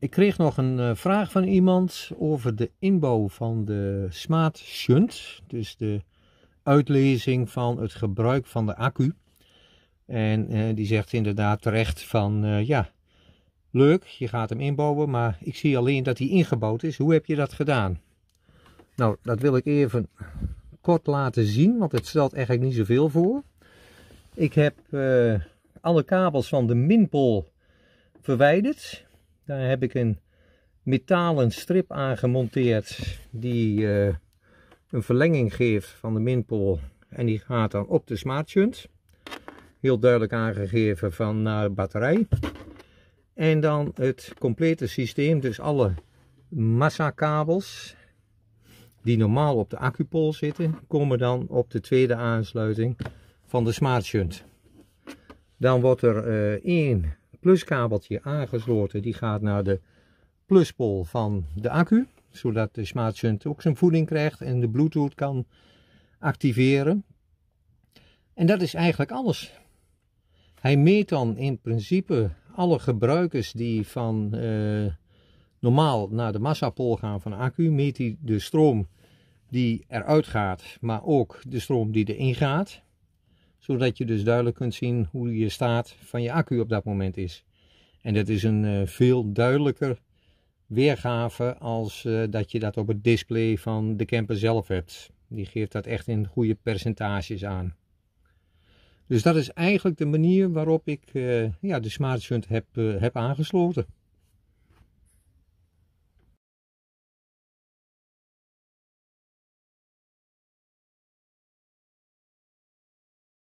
Ik kreeg nog een eh, vraag van iemand over de inbouw van de smaat shunt, dus de uitlezing van het gebruik van de accu. En eh, die zegt inderdaad terecht van eh, ja, leuk, je gaat hem inbouwen, maar ik zie alleen dat hij ingebouwd is. Hoe heb je dat gedaan? Nou, dat wil ik even kort laten zien, want het stelt eigenlijk niet zoveel voor. Ik heb eh, alle kabels van de minpol verwijderd daar heb ik een metalen strip aan gemonteerd die eh, een verlenging geeft van de minpool. En die gaat dan op de smartshunt. Heel duidelijk aangegeven van naar batterij. En dan het complete systeem, dus alle massakabels die normaal op de accupool zitten, komen dan op de tweede aansluiting van de smartshunt. Dan wordt er uh, één pluskabeltje aangesloten. Die gaat naar de pluspol van de accu. Zodat de shunt ook zijn voeding krijgt en de bluetooth kan activeren. En dat is eigenlijk alles. Hij meet dan in principe alle gebruikers die van eh, normaal naar de massapol gaan van de accu. Meet hij de stroom die eruit gaat, maar ook de stroom die erin gaat zodat je dus duidelijk kunt zien hoe je staat van je accu op dat moment is. En dat is een eh, veel duidelijker weergave als eh, dat je dat op het display van de camper zelf hebt. Die geeft dat echt in goede percentages aan. Dus dat is eigenlijk de manier waarop ik eh, ja, de smartshunt heb, heb aangesloten.